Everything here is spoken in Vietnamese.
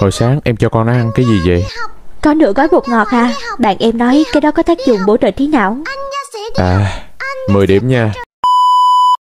Hồi sáng em cho con nó ăn cái gì vậy Có nửa gói bột ngọt à Bạn em nói cái đó có tác dụng bổ trợ trí não À 10 điểm nha